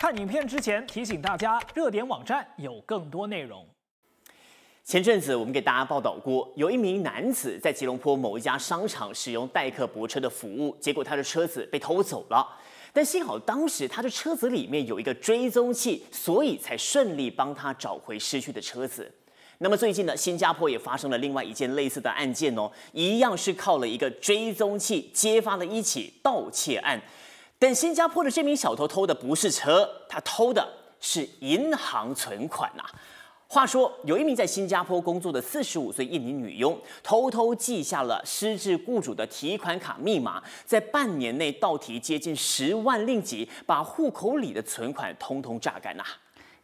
看影片之前提醒大家，热点网站有更多内容。前阵子我们给大家报道过，有一名男子在吉隆坡某一家商场使用代客泊车的服务，结果他的车子被偷走了。但幸好当时他的车子里面有一个追踪器，所以才顺利帮他找回失去的车子。那么最近呢，新加坡也发生了另外一件类似的案件哦，一样是靠了一个追踪器揭发了一起盗窃案。但新加坡的这名小偷偷的不是车，他偷的是银行存款呐。话说，有一名在新加坡工作的四十五岁印尼女佣，偷偷记下了失职雇主的提款卡密码，在半年内盗提接近十万令吉，把户口里的存款通通榨干呐。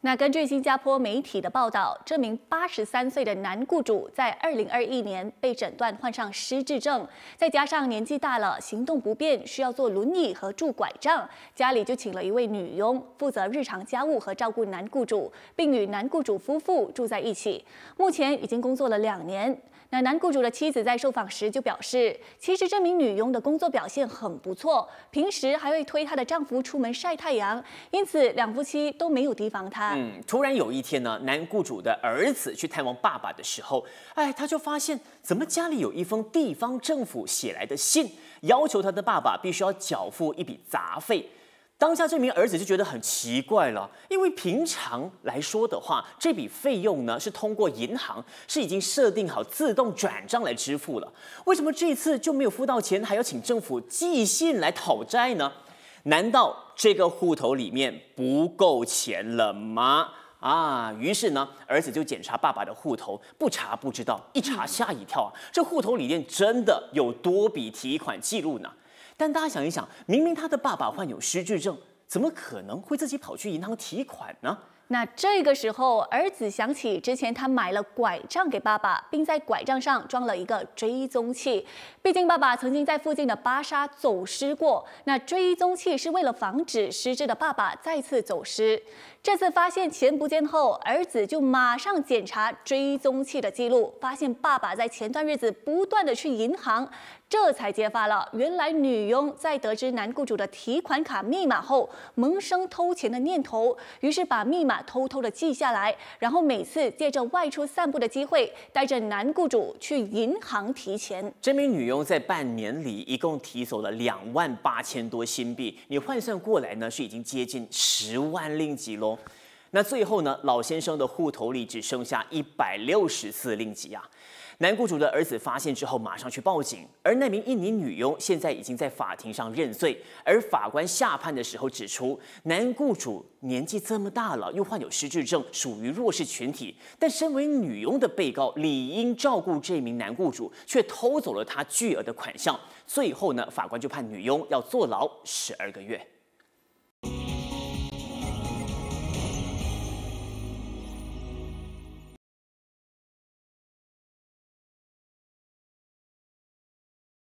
那根据新加坡媒体的报道，这名八十三岁的男雇主在二零二一年被诊断患上失智症，再加上年纪大了，行动不便，需要坐轮椅和拄拐杖，家里就请了一位女佣负责日常家务和照顾男雇主，并与男雇主夫妇住在一起。目前已经工作了两年。那男雇主的妻子在受访时就表示，其实这名女佣的工作表现很不错，平时还会推她的丈夫出门晒太阳，因此两夫妻都没有提防她。嗯，突然有一天呢，男雇主的儿子去探望爸爸的时候，哎，他就发现怎么家里有一封地方政府写来的信，要求他的爸爸必须要缴付一笔杂费。当下这名儿子就觉得很奇怪了，因为平常来说的话，这笔费用呢是通过银行是已经设定好自动转账来支付了，为什么这次就没有付到钱，还要请政府寄信来讨债呢？难道这个户头里面不够钱了吗？啊，于是呢，儿子就检查爸爸的户头，不查不知道，一查吓一跳啊！这户头里面真的有多笔提款记录呢？但大家想一想，明明他的爸爸患有失智症，怎么可能会自己跑去银行提款呢？那这个时候，儿子想起之前他买了拐杖给爸爸，并在拐杖上装了一个追踪器。毕竟爸爸曾经在附近的巴沙走失过。那追踪器是为了防止失智的爸爸再次走失。这次发现钱不见后，儿子就马上检查追踪器的记录，发现爸爸在前段日子不断的去银行，这才揭发了原来女佣在得知男雇主的提款卡密码后，萌生偷钱的念头，于是把密码。偷偷的记下来，然后每次借着外出散步的机会，带着男雇主去银行提钱。这名女佣在半年里一共提走了两万八千多新币，你换算过来呢，是已经接近十万令吉喽。那最后呢，老先生的户头里只剩下一百六十次令吉啊。男雇主的儿子发现之后，马上去报警。而那名印尼女佣现在已经在法庭上认罪。而法官下判的时候指出，男雇主年纪这么大了，又患有失智症，属于弱势群体。但身为女佣的被告理应照顾这名男雇主，却偷走了他巨额的款项。最后呢，法官就判女佣要坐牢十二个月。